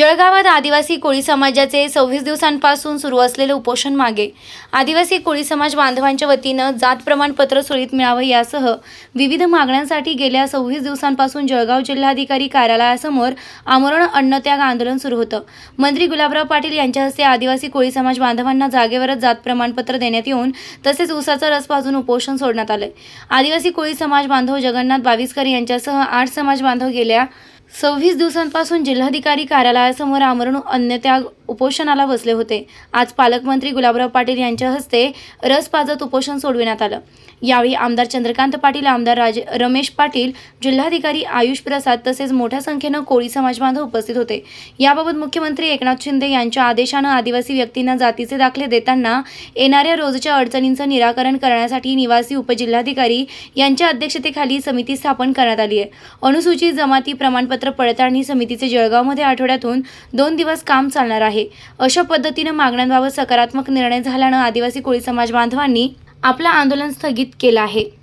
जळगावात आदिवासी कोळी समाजाचे सव्वीस दिवसांपासून सुरू असलेले उपोषण मागे आदिवासी कोळी समाज बांधवांच्या वतीनं जात प्रमाणपत्र सुरळीत मिळावं यासह विविध मागण्यांसाठी गेल्या सव्वीस दिवसांपासून जळगाव जिल्हाधिकारी कार्यालयासमोर आमरण अन्नत्याग आंदोलन सुरू होतं मंत्री गुलाबराव पाटील यांच्या हस्ते आदिवासी कोळी समाज बांधवांना जागेवरच जात प्रमाणपत्र देण्यात येऊन तसेच ऊसाचा रस पाजून उपोषण सोडण्यात आलंय आदिवासी कोळी समाज बांधव जगन्नाथ बावीसकर यांच्यासह आठ समाज बांधव गेल्या सव्वीस दिवसांपासून जिल्हाधिकारी कार्यालयासमोर आमरण अन्नत्याग उपोषणाला बसले होते आज पालकमंत्री गुलाबराव पाटील यांच्या हस्ते रस पाजत उपोषण सोडविण्यात आलं यावेळी आमदार चंद्रकांत पाटील आमदार राज रमेश पाटील जिल्हाधिकारी आयुष प्रसाद तसेच मोठ्या संख्येनं कोळी समाज बांधव उपस्थित होते याबाबत मुख्यमंत्री एकनाथ शिंदे यांच्या आदेशानं आदिवासी व्यक्तींना जातीचे दाखले देताना येणाऱ्या रोजच्या अडचणींचं निराकरण करण्यासाठी निवासी उपजिल्हाधिकारी यांच्या अध्यक्षतेखाली समिती स्थापन करण्यात आली आहे अनुसूचित जमाती प्रमाणपत्र पडताळणी समितीचे जळगावमध्ये आठवड्यातून दोन दिवस काम चालणार आहे आहे अशा पद्धतीनं मागण्यांबाबत सकारात्मक निर्णय झाल्यानं आदिवासी कोळी समाज बांधवांनी आपलं आंदोलन स्थगित केलं आहे